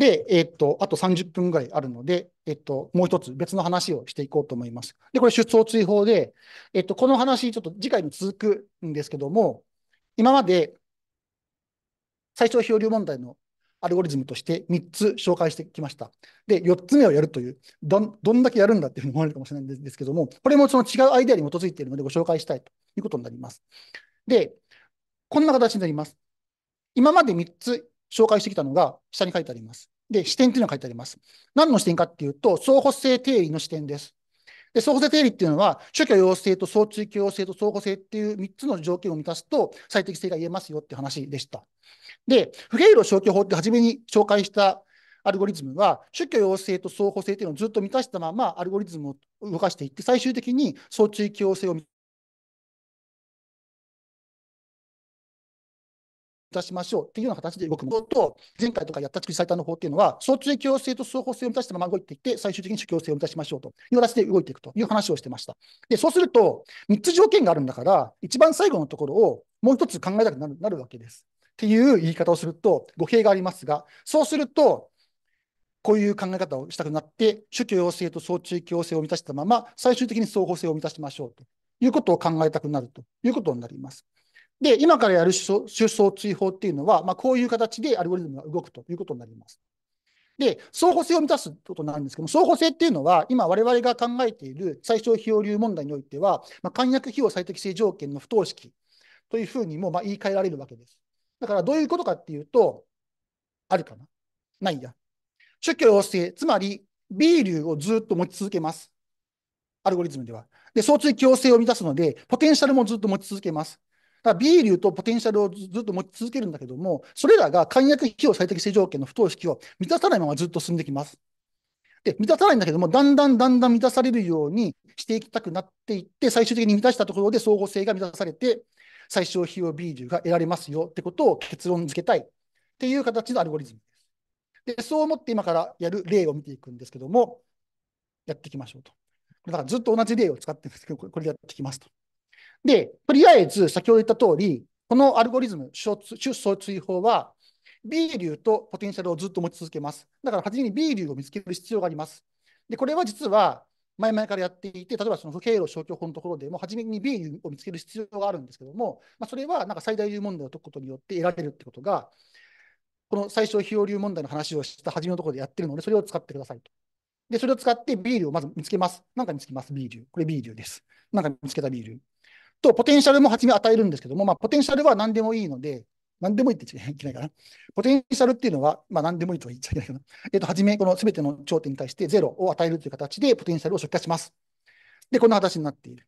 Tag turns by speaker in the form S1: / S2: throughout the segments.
S1: で、えっと、あと30分ぐらいあるので、えっと、もう一つ別の話をしていこうと思います。で、これ出走追放で、えっと、この話、ちょっと次回に続くんですけども、今まで最小漂流問題のアルゴリズムとして3つ紹介してきました。で、4つ目をやるという、どどんだけやるんだっていうふうに思われるかもしれないんですけども、これもその違うアイデアに基づいているのでご紹介したいということになります。で、こんな形になります。今まで3つ紹介してきたのが下に書いてあります。で、視点ていうのが書いてあります。何の視点かっていうと、相補性定理の視点です。で、相補性定理っていうのは、宗教要請と相追求要請と相補性っていう3つの条件を満たすと、最適性が言えますよって話でした。で、不平イ消去法って初めに紹介したアルゴリズムは、宗教要請と相補性っていうのをずっと満たしたままアルゴリズムを動かしていって、最終的に相追挙要性を満出しましょうっていうような形で動くのと、前回とかやった地区最短の法っていうのは、相中強制と双方性を満たしたまま動いていって、最終的に主強性を満たしましょうという形で動いていくという話をしてました。で、そうすると、3つ条件があるんだから、一番最後のところをもう一つ考えたくなるなるわけです。っていう言い方をすると、語弊がありますが、そうすると、こういう考え方をしたくなって、主教要請と早中強制を満たしたまま、最終的に双方性を満たしましょうということを考えたくなるということになります。で、今からやる出走追放っていうのは、まあ、こういう形でアルゴリズムが動くということになります。で、相互性を満たすことなんですけども、相互性っていうのは、今我々が考えている最小費用流問題においては、まあ、簡約費用最適性条件の不等式というふうにもま言い換えられるわけです。だからどういうことかっていうと、あるかなないや。諸許性、つまり B 流をずっと持ち続けます。アルゴリズムでは。で、相対強制を満たすので、ポテンシャルもずっと持ち続けます。だ B 流とポテンシャルをずっと持ち続けるんだけども、それらが簡約費用最適性条件の不等式を満たさないままずっと進んできます。で、満たさないんだけども、だんだんだんだん満たされるようにしていきたくなっていって、最終的に満たしたところで相互性が満たされて、最小費用 B 流が得られますよってことを結論付けたいっていう形のアルゴリズムです。で、そう思って今からやる例を見ていくんですけども、やっていきましょうと。だからずっと同じ例を使ってるんですけど、これでやっていきますと。で、とりあえず先ほど言った通り、このアルゴリズム、出走追放は、B 流とポテンシャルをずっと持ち続けます。だから初めに B 流を見つける必要があります。で、これは実は前々からやっていて、例えばその不経路消去法のところでも、初めに B 流を見つける必要があるんですけども、まあ、それはなんか最大流問題を解くことによって得られるってことが、この最小費用流問題の話をした初めのところでやってるので、それを使ってくださいと。で、それを使って B 流をまず見つけます。なんか見つけます、B 流。これ B 流です。なんか見つけた B 流。と、ポテンシャルも初め与えるんですけども、まあ、ポテンシャルは何でもいいので、何でもいいって言っちゃいけないかな。ポテンシャルっていうのは、まあ、何でもいいとは言っちゃいけないかな。えっ、と、初め、この全ての頂点に対して0を与えるという形で、ポテンシャルを初期化します。で、こんな形になっている。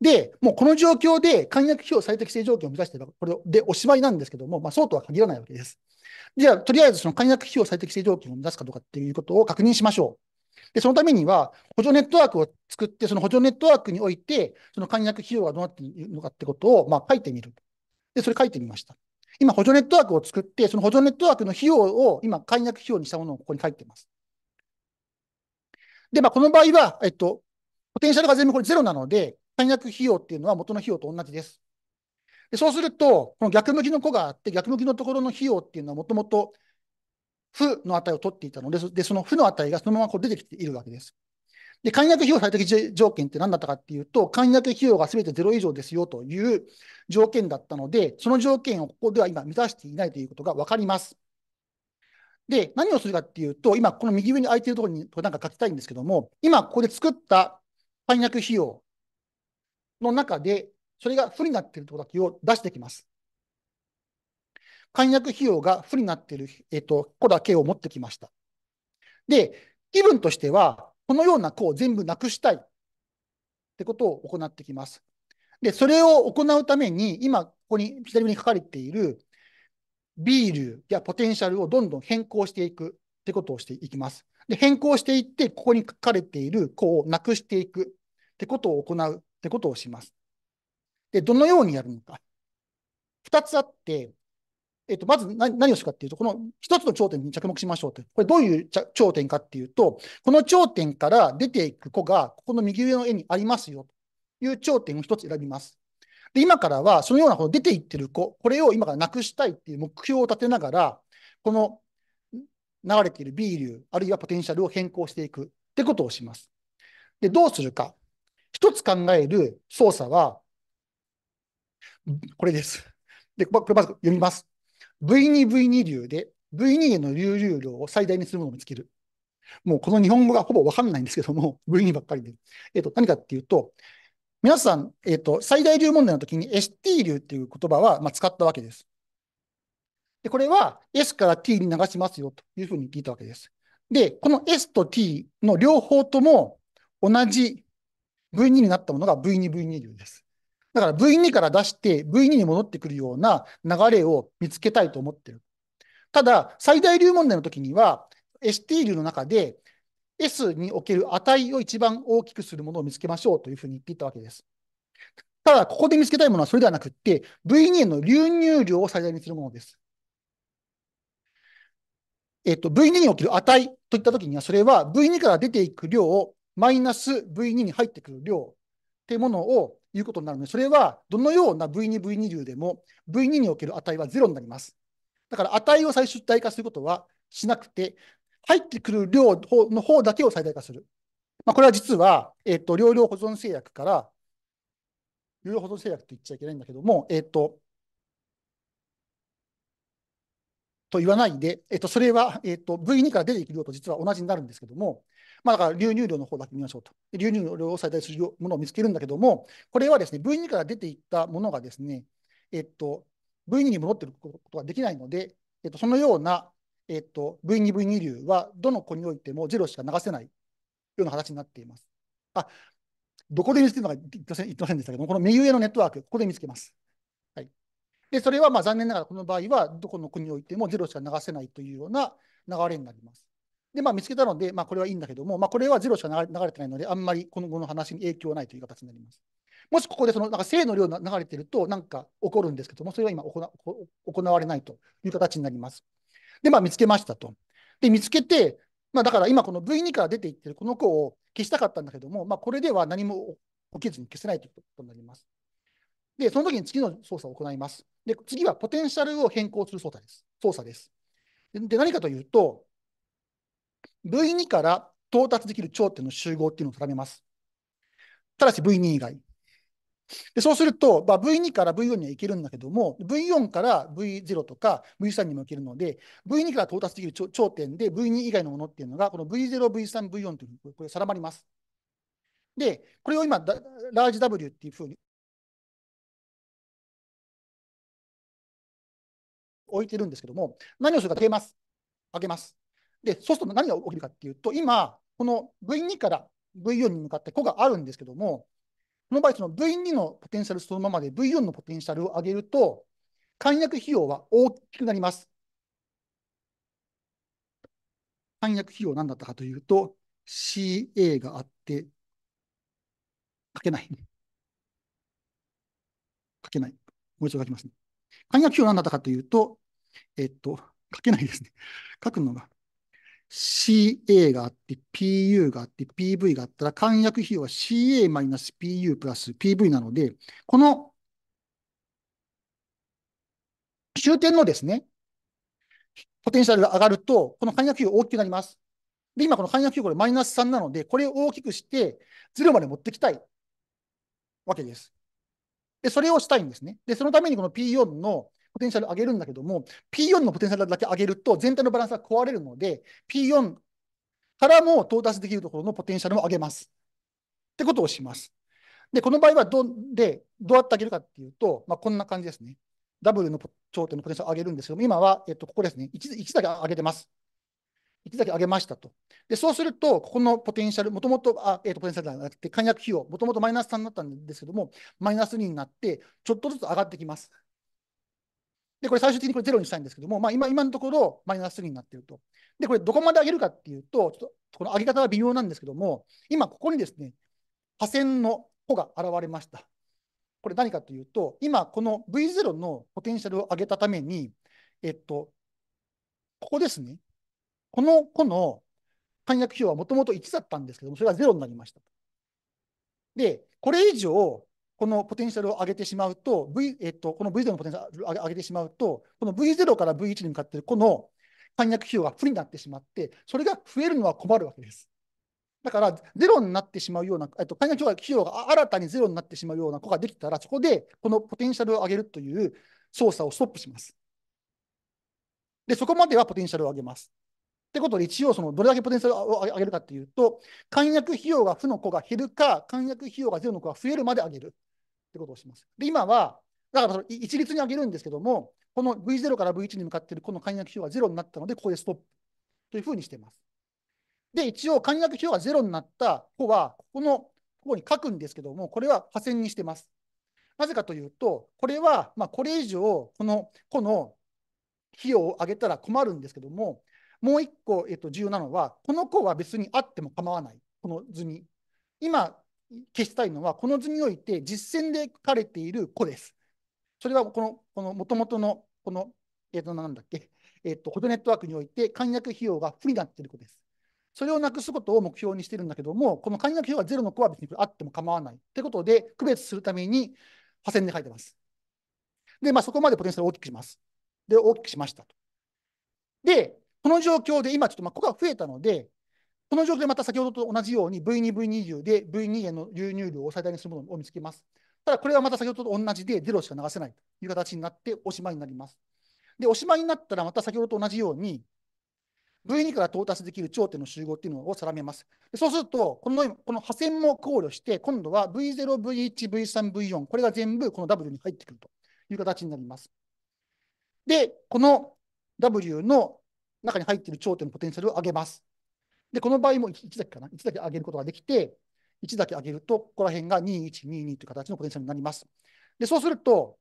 S1: で、もうこの状況で簡約費用最適性条件を目指してれば、これでおしまいなんですけども、まあ、そうとは限らないわけです。じゃあ、とりあえずその簡約費用最適性条件を目指すかどうかっていうことを確認しましょう。で、そのためには補助ネットワークを作って、その補助ネットワークにおいて、その簡約費用はどうなっているのかってことを、まあ、書いてみる。で、それ書いてみました。今、補助ネットワークを作って、その補助ネットワークの費用を今、簡約費用にしたものをここに書いてます。で、まあ、この場合は、えっと、ポテンシャルが全部これゼロなので、簡約費用っていうのは元の費用と同じです。でそうすると、この逆向きの子があって、逆向きのところの費用っていうのはもともと負の値を取っていたので、でその負の値がそのままこう出てきているわけです。で、簡約費用最適条件って何だったかっていうと、簡約費用が全て0以上ですよという条件だったので、その条件をここでは今満たしていないということが分かります。で、何をするかっていうと、今この右上に空いてるところにこれなんか書きたいんですけども、今ここで作った簡約費用の中で、それが負になっているところだけを出してきます。解約費用が負になっている、えっ、と、こだけを持ってきました。で、気分としては、このような子を全部なくしたいってことを行ってきます。で、それを行うために、今、ここに左上に書かれている、ビールやポテンシャルをどんどん変更していくってことをしていきます。で、変更していって、ここに書かれている子をなくしていくってことを行うってことをします。で、どのようにやるのか。2つあって、えっと、まず何何をするかっていうと、この一つの頂点に着目しましょうと。これどういう頂点かっていうと、この頂点から出ていく子が、ここの右上の絵にありますよという頂点を一つ選びます。で、今からは、そのようなこの出ていってる子、これを今からなくしたいっていう目標を立てながら、この流れている B 流、あるいはポテンシャルを変更していくってことをします。で、どうするか。一つ考える操作は、これです。で、これまず読みます。V2V2 流で V2 の流流量を最大にするものを見つける。もうこの日本語がほぼわかんないんですけども、V2 ばっかりで。えっ、ー、と、何かっていうと、皆さん、えっ、ー、と、最大流問題の時に ST 流っていう言葉は、まあ、使ったわけです。で、これは S から T に流しますよというふうに聞いたわけです。で、この S と T の両方とも同じ V2 になったものが V2V2 流です。だから V2 から出して V2 に戻ってくるような流れを見つけたいと思ってる。ただ、最大流問題の時には、ST 流の中で S における値を一番大きくするものを見つけましょうというふうに言っていたわけです。ただ、ここで見つけたいものはそれではなくって、V2 の流入量を最大にするものです。えっと、V2 における値といったときには、それは V2 から出ていく量をマイナス V2 に入ってくる量っていうものをいうことになるので、それはどのような V2、V2 流でも V2 における値は0になります。だから値を最終体化することはしなくて、入ってくる量の方だけを最大化する。まあ、これは実は、えっ、ー、と、量量保存制約から、量量保存制約って言っちゃいけないんだけども、えっ、ー、と、と言わないで、えっ、ー、と、それは、えっと、V2 から出ていく量と実は同じになるんですけども、まあ、だから流入量の方だけ見ましょうと。流入量を最大するものを見つけるんだけども、これはですね、V2 から出ていったものがですね、えっと、V2 に戻っていることができないので、えっと、そのような、えっと、V2、V2 流はどの子においてもゼロしか流せないような形になっています。あ、どこで見つけるのか言ってませんでしたけども、この右上のネットワーク、ここで見つけます。はい、でそれはまあ残念ながら、この場合はどこの国においてもゼロしか流せないというような流れになります。で、まあ、見つけたので、まあ、これはいいんだけども、まあ、これはゼロしか流れてないので、あんまりこの後の話に影響はないという形になります。もしここでそのなんか正の量が流れてると、なんか起こるんですけども、それは今行われないという形になります。で、まあ、見つけましたと。で、見つけて、まあ、だから今この V2 から出ていってるこの子を消したかったんだけども、まあ、これでは何も起きずに消せないということになります。で、その時に次の操作を行います。で、次はポテンシャルを変更する操作です。操作です。で、何かというと、v 2から到達できる頂点の集合っていうのを定めます。ただし V2 以外。でそうすると、まあ、V2 から V4 にはいけるんだけども、V4 から V0 とか V3 にもいけるので、V2 から到達できる頂点で V2 以外のものっていうのが、この V0、V3、V4 というのがこれ定まります。で、これを今、ラージ W っていうふうに置いてるんですけども、何をするか、開けます。開げます。で、そうすると何が起きるかっていうと、今、この V2 から V4 に向かって個があるんですけども、この場合、その V2 のポテンシャルそのままで V4 のポテンシャルを上げると、簡約費用は大きくなります。簡約費用何だったかというと、CA があって、書けない。書けない。もう一度書きますね。簡約費用何だったかというと、えっと、書けないですね。書くのが CA があって、PU があって、PV があったら、簡約費用は CA マイナス PU プラス PV なので、この終点のですね、ポテンシャルが上がると、この簡約費用大きくなります。で、今この簡約費用これマイナス3なので、これを大きくして、0まで持ってきたいわけです。で、それをしたいんですね。で、そのためにこの P4 のポテンシャル上げるんだけども、P4 のポテンシャルだけ上げると、全体のバランスが壊れるので、P4 からも到達できるところのポテンシャルを上げます。ってことをします。で、この場合はど、で、どうやって上げるかっていうと、まあ、こんな感じですね。ダブルの頂点のポテンシャルを上げるんですけども、今は、えっと、ここですね1、1だけ上げてます。1だけ上げましたと。で、そうすると、ここのポテンシャル、もともと、あ、えっ、と、ポテンシャルじゃなくて、解約費用、もともとマイナス3になったんですけども、マイナス2になって、ちょっとずつ上がってきます。で、これ最終的にこれゼロにしたいんですけども、まあ、今今のところマイナス3になっていると。で、これどこまで上げるかっていうと、ちょっとこの上げ方は微妙なんですけども、今ここにですね、破線の弧が現れました。これ何かというと、今この V0 のポテンシャルを上げたために、えっと、ここですね、この弧の簡約表はもともと1だったんですけども、それが0になりました。で、これ以上このポテンシャルを上げてしまうと、v えっと、この V0 のポテンシャルを上げてしまうと、この V0 から V1 に向かっているこの簡約費用が負になってしまって、それが増えるのは困るわけです。だから、ゼロになってしまうような、えっと、簡約費用が新たにゼロになってしまうような子ができたら、そこでこのポテンシャルを上げるという操作をストップします。で、そこまではポテンシャルを上げます。ってことで、一応、そのどれだけポテンシャルを上げるかっていうと、簡約費用が負の子が減るか、簡約費用がゼロの子が増えるまで上げる。ってことをします。で、今は、だからその一律に上げるんですけども、この V0 から V1 に向かっているこの簡約費用が0になったので、ここでストップというふうにしています。で、一応、簡約費用が0になった方は、ここの、ここに書くんですけども、これは破線にしてます。なぜかというと、これは、まあ、これ以上、この、この費用を上げたら困るんですけども、もう一個、えっと、重要なのは、この子は別にあっても構わない、この図に。今、消したいのは、この図において実践で書かれている個です。それはこの、この元々の、この、えっ、ー、と、なんだっけ、えっ、ー、と、ホォトネットワークにおいて簡約費用が不利になっている子です。それをなくすことを目標にしてるんだけども、この簡約費用がゼロの子は別にあっても構わない。ということで、区別するために、破線で書いてます。で、まあ、そこまでポテンシャルを大きくします。で、大きくしましたと。で、この状況で今、ちょっとまあ子が増えたので、この状況でまた先ほどと同じように V2V20 で V2 への流入量を最大にするものを見つけます。ただこれはまた先ほどと同じで0しか流せないという形になっておしまいになります。で、おしまいになったらまた先ほどと同じように V2 から到達できる頂点の集合っていうのを定めます。そうすると、このこの破線も考慮して、今度は V0、V1、V3、V4、これが全部この W に入ってくるという形になります。で、この W の中に入っている頂点のポテンシャルを上げます。で、この場合も 1, 1だけかな、1だけ上げることができて、1だけ上げると、ここら辺が2、1、2、2という形のポテンシャルになります。で、そうすると、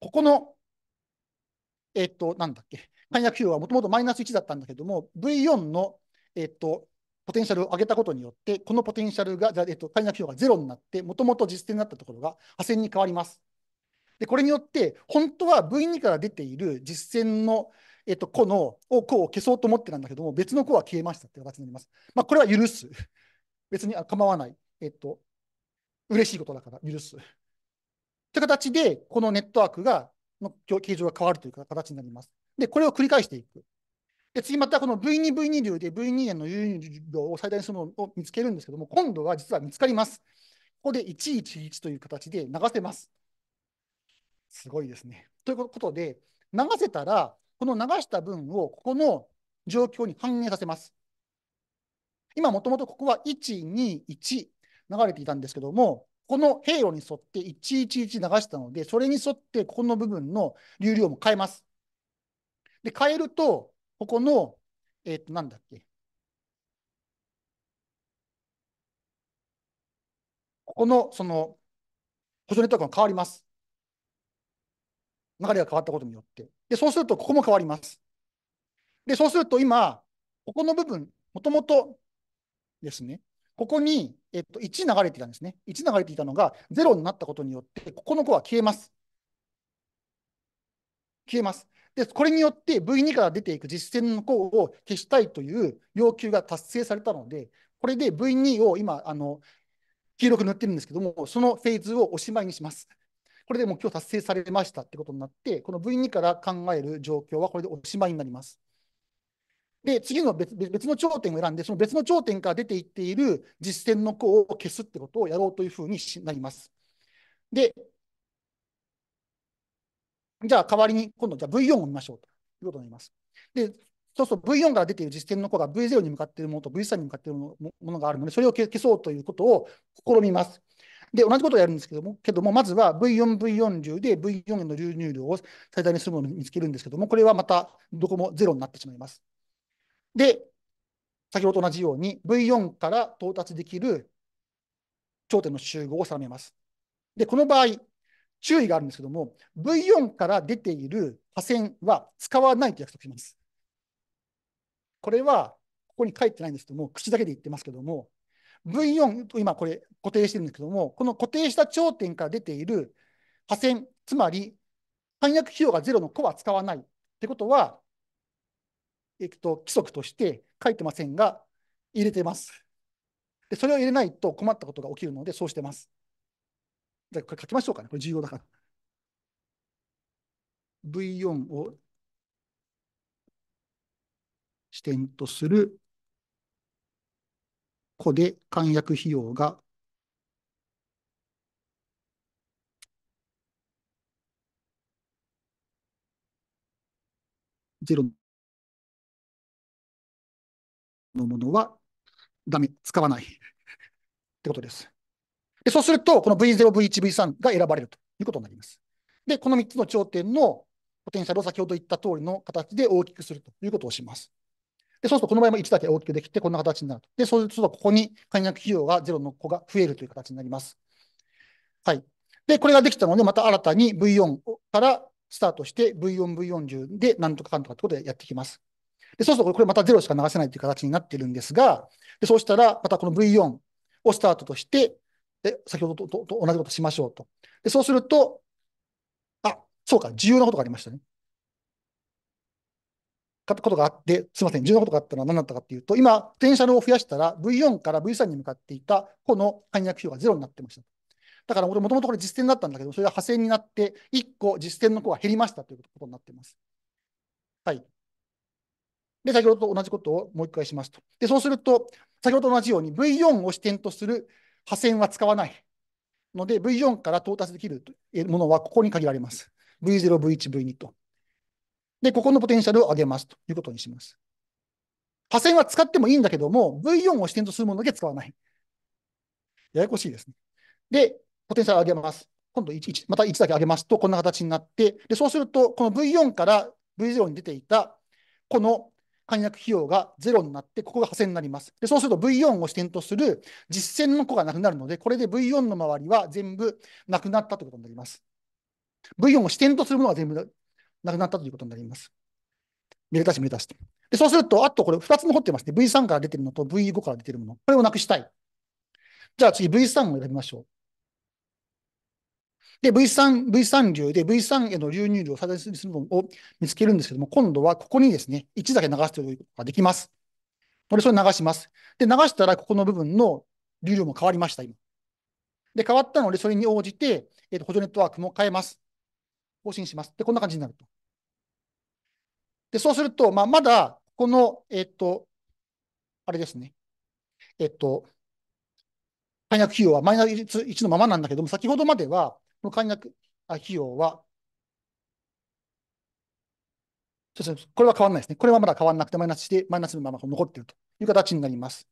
S1: ここの、えっ、と、なんだっけ、簡約費用はもともとマイナス1だったんだけども、V4 の、えっ、と、ポテンシャルを上げたことによって、このポテンシャルが、じゃえっと、解約費用がゼロになって、もともと実践になったところが破線に変わります。で、これによって、本当は V2 から出ている実践のえっと、個のを個を消そうと思ってたんだけども、別の個は消えましたって形になります。まあ、これは許す。別に構わない。えっと、嬉しいことだから許す。という形で、このネットワークが、の形状が変わるという形になります。で、これを繰り返していく。で、次またこの V2、V2 流で V2 円の輸入量を最大にするのを見つけるんですけども、今度は実は見つかります。ここで111という形で流せます。すごいですね。ということで、流せたら、この流した分をここの状況に反映させます。今もともとここは121流れていたんですけども、この経路に沿って111流したので、それに沿ってここの部分の流量も変えます。で、変えると、ここの、えっ、と、なんだっけ。ここの、その、補助ネットワークが変わります。流れが変わったことによって。で、そうすると、ここも変わります。で、そうすると今、ここの部分、もともとですね、ここに、えっと、1流れていたんですね。1流れていたのが0になったことによって、ここの子は消えます。消えます。で、これによって V2 から出ていく実践の項を消したいという要求が達成されたので、これで V2 を今、あの、黄色く塗ってるんですけども、そのフェーズをおしまいにします。これで今日達成されましたってことになって、この V2 から考える状況はこれでおしまいになります。で、次の別別の頂点を選んで、その別の頂点から出ていっている実践の項を消すってことをやろうというふうになります。で、じゃあ代わりに今度じゃあ V4 を見ましょうということになります。で、そうそう V4 から出ている実践の項が V0 に向かっているものと V3 に向かっているものがあるので、それを消そうということを試みます。で、同じことをやるんですけども、けども、まずは V4、v 4流で V4 への流入量を最大にするものを見つけるんですけども、これはまたどこもゼロになってしまいます。で、先ほどと同じように V4 から到達できる頂点の集合を定めます。で、この場合、注意があるんですけども、V4 から出ている破線は使わないと約束します。これは、ここに書いてないんですけども、口だけで言ってますけども、V4 今これ固定してるんですけども、この固定した頂点から出ている破線、つまり反訳費用がゼロの子は使わないってことは、えっと、規則として書いてませんが、入れてます。でそれを入れないと困ったことが起きるので、そうしてます。じゃこれ書きましょうかね。これ重要だから。V4 を視点とする個で簡約費用がゼロのものはダメ、使わないってことです。でそうすると、この V0、V1、V3 が選ばれるということになります。で、この3つの頂点のポテンシャルを先ほど言った通りの形で大きくするということをします。で、そうするとこの場合も1だけ大きくできて、こんな形になると。で、そうするとここに簡約費用が0の子が増えるという形になります。はい。で、これができたので、また新たに V4 からスタートして V4、V40 でなんとかかんとかってことでやってきます。で、そうするとこれまた0しか流せないという形になっているんですが、でそうしたら、またこの V4 をスタートとして、で先ほどと同じことしましょうと。で、そうすると、あ、そうか、重要なことがありましたね。ことがあって、すみません、重要なことがあったのは何だったかというと、今、ポテンシャルを増やしたら V4 から V3 に向かっていた個の簡約表がゼロになってました。だからもともとこれ実践だったんだけど、それが派生になって、1個実践の子が減りましたということになっています。はい。で、先ほどと同じことをもう一回しますと。で、そうすると、先ほどと同じように V4 を支点とする派線は使わないので、V4 から到達できるものはここに限られます。V0、V1、V2 と。で、ここのポテンシャルを上げますということにします。破線は使ってもいいんだけども、V4 を視点とするものだけ使わない。ややこしいですね。で、ポテンシャルを上げます。今度1、1また1だけ上げますと、こんな形になって、でそうすると、この V4 から V0 に出ていた、この簡約費用が0になって、ここが破線になります。でそうすると V4 を支点とする実践の子がなくなるので、これで V4 の周りは全部なくなったということになります。V4 を支点とするものは全部なくなったということになります。見れたし見れたしで、そうすると、あとこれ2つ残ってますね。V3 から出てるのと V5 から出てるもの。これをなくしたい。じゃあ次 V3 を選びましょう。で、V3、V3 流で V3 への流入量を再生する分を見つけるんですけども、今度はここにですね、1だけ流すということができます。これ、それ流します。で、流したら、ここの部分の流量も変わりました、今。で、変わったので、それに応じて、えー、と補助ネットワークも変えます。更新します。で、こんな感じになると。で、そうすると、まあ、まだ、この、えっと、あれですね。えっと、解約費用はマイナス1のままなんだけども、先ほどまでは、この解約費用は、そうすこれは変わらないですね。これはまだ変わらなくて、マイナスして、マイナスのまま残っているという形になります。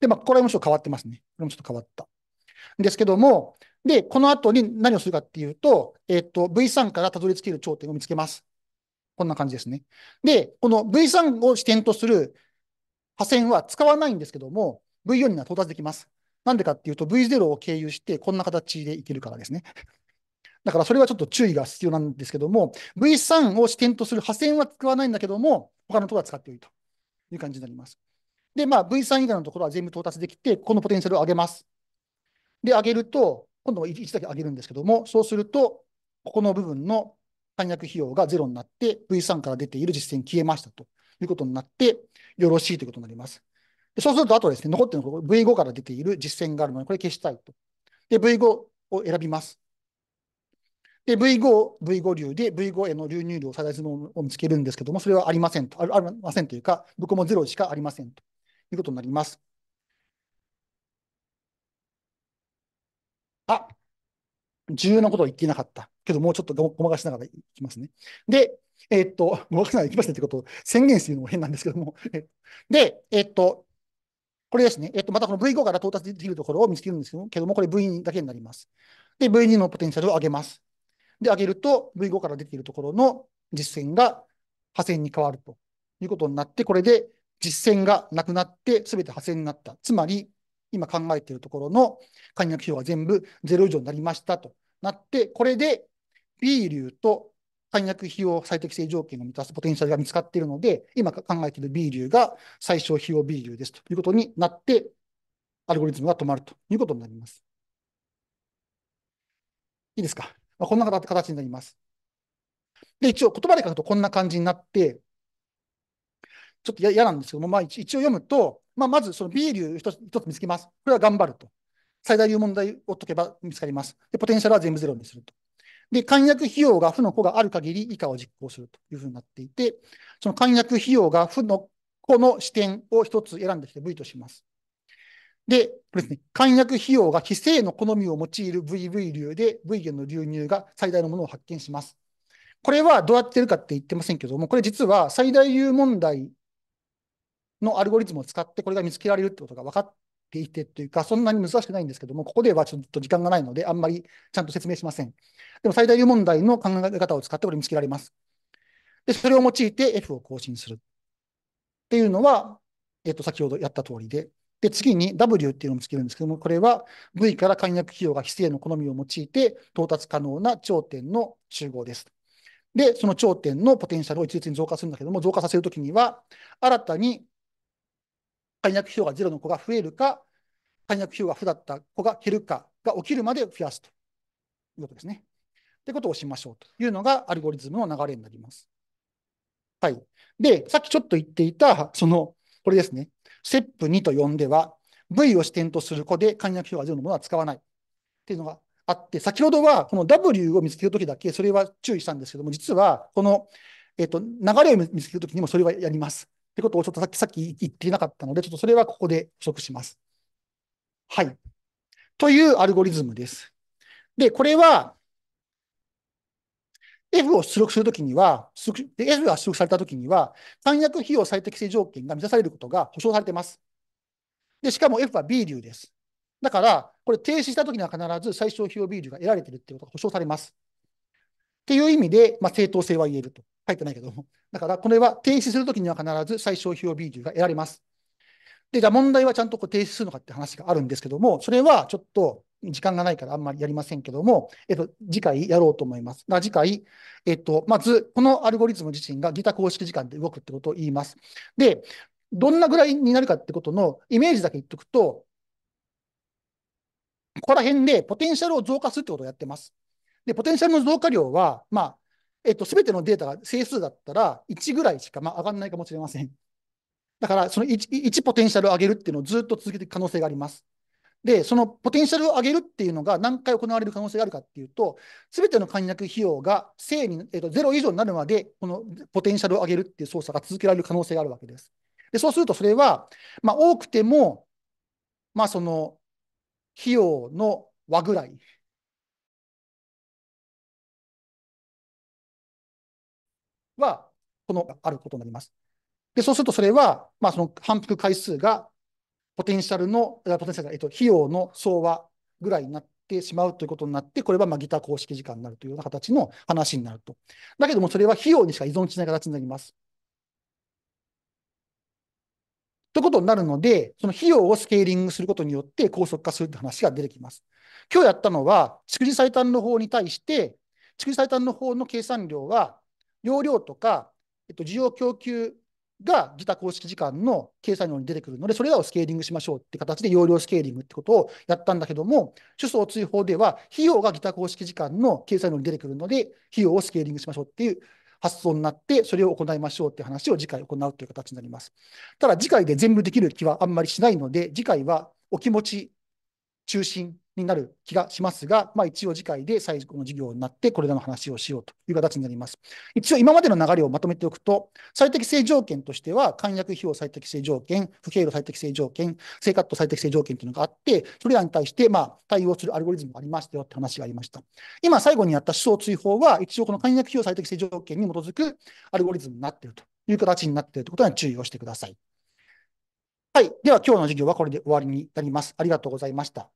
S1: で、まあ、これもちょっと変わってますね。これもちょっと変わった。ですけども、で、この後に何をするかっていうと、えっ、と、V3 からたどり着ける頂点を見つけます。こんな感じですね。で、この V3 を支点とする破線は使わないんですけども、V4 には到達できます。なんでかっていうと V0 を経由してこんな形でいけるからですね。だからそれはちょっと注意が必要なんですけども、V3 を支点とする破線は使わないんだけども、他のところは使っていいという感じになります。で、まあ、V3 以外のところは全部到達できて、このポテンシャルを上げます。で、上げると、今度は1だけ上げるんですけども、そうすると、ここの部分の簡約費用がゼロになって、V3 から出ている実践消えましたということになって、よろしいということになります。そうすると、あとですね、残ってるのが V5 から出ている実践があるので、これ消したいと。で、V5 を選びます。で、V5 を V5 流で V5 への流入量を最大するものを見つけるんですけども、それはありませんと。ありませんというか、どこもゼロしかありませんということになります。あ、重要なことを言っていなかった。けど、もうちょっとごまかしながらいきますね。で、えっと、ごまかしながらいきますねってことを宣言するのも変なんですけども。で、えっと、これですね。えっと、またこの V5 から到達できるところを見つけるんですけども、これ V2 だけになります。で、V2 のポテンシャルを上げます。で、上げると V5 から出ているところの実線が破線に変わるということになって、これで実線がなくなって、すべて破線になった。つまり、今考えているところの解約費用が全部0以上になりましたとなって、これで B 流と解約費用最適性条件を満たすポテンシャルが見つかっているので、今考えている B 流が最小費用 B 流ですということになって、アルゴリズムが止まるということになります。いいですか。まあ、こんな形になります。で、一応言葉で書くとこんな感じになって、ちょっと嫌なんですけども、まあ、一応読むと、まあ、まずその B 流一つ一つ見つけます。これは頑張ると。最大流問題を解けば見つかります。で、ポテンシャルは全部ゼロにすると。で、簡約費用が負の子がある限り以下を実行するというふうになっていて、その簡約費用が負の子の視点を一つ選んできて V とします。で、これですね、簡約費用が非正の好みを用いる VV 流で V 源の流入が最大のものを発見します。これはどうやってるかって言ってませんけども、これ実は最大流問題のアルゴリズムを使ってこれが見つけられるってことが分かっていてというか、そんなに難しくないんですけども、ここではちょっと時間がないので、あんまりちゃんと説明しません。でも最大流問題の考え方を使ってこれ見つけられます。で、それを用いて F を更新する。っていうのは、えっと、先ほどやった通りで。で、次に W っていうのを見つけるんですけども、これは V から簡約費用が非正の好みを用いて到達可能な頂点の集合です。で、その頂点のポテンシャルを一律に増加するんだけども、増加させるときには、新たに解約費用がゼロの子が増えるか、解約費用が負だった子が減るかが起きるまで増やすということですね。ってことをしましょうというのがアルゴリズムの流れになります。はい。で、さっきちょっと言っていた、その、これですね。ステップ2と呼んでは、V を支点とする子で解約表がゼロのものは使わないっていうのがあって、先ほどはこの W を見つけるときだけそれは注意したんですけども、実はこの、えっと、流れを見つけるときにもそれはやります。ってことをちょっとさっきさっき言っていなかったので、ちょっとそれはここで補足します。はい。というアルゴリズムです。で、これは、F を出力するときには、F が出力されたときには、単薬費用最適性条件が満たされることが保証されています。で、しかも F は B 流です。だから、これ停止したときには必ず最小費用 B 流が得られているということが保証されます。っていう意味で、まあ、正当性は言えると。書いてないけども。だから、これは停止するときには必ず最小費用 B 級が得られます。で、じゃあ問題はちゃんとこう停止するのかって話があるんですけども、それはちょっと時間がないからあんまりやりませんけども、えっと、次回やろうと思います。次回、えっと、まず、このアルゴリズム自身がギタ公式時間で動くってことを言います。で、どんなぐらいになるかってことのイメージだけ言っておくと、ここら辺でポテンシャルを増加するってことをやってます。で、ポテンシャルの増加量は、まあ、えっと、すべてのデータが整数だったら、1ぐらいしか、まあ、上がらないかもしれません。だから、その 1, 1ポテンシャルを上げるっていうのをずっと続けていく可能性があります。で、そのポテンシャルを上げるっていうのが何回行われる可能性があるかっていうと、すべての簡約費用が正に、えっと0以上になるまで、このポテンシャルを上げるっていう操作が続けられる可能性があるわけです。で、そうするとそれは、まあ多くても、まあその費用の和ぐらいは、このあることになります。で、そうするとそれは、まあ、その反復回数がポテンシャルの、ポテンシャル、えっと、費用の総和ぐらいになってしまうということになって、これはまあギター公式時間になるというような形の話になると。だけども、それは費用にしか依存しない形になります。ということになるので、その費用をスケーリングすることによって高速化するという話が出てきます。今日やったのは、蓄次最短の方に対して、蓄次最短の方の計算量は容量とか、えっと、需要供給が自他公式時間の計算量に出てくるので、それらをスケーリングしましょうって形で容量スケーリングってことをやったんだけども、主層追放では費用が自他公式時間の計算量に出てくるので、費用をスケーリングしましょうっていう発想になって、それを行いましょうっていう話を次回行うという形になります。ただ次回で全部できる気はあんまりしないので、次回はお気持ち中心になる気がしますが、まあ、一応次回で最後の授業になってこれらの話をしようという形になります。一応今までの流れをまとめておくと、最適性条件としては、簡約費用最適性条件、不経路最適性条件、生活と最適性条件というのがあって、それらに対してまあ対応するアルゴリズムがありましたよって話がありました。今最後にやった思想追放は、一応この簡約費用最適性条件に基づくアルゴリズムになっているという形になっているということに注意をしてください。はい。では今日の授業はこれで終わりになります。ありがとうございました。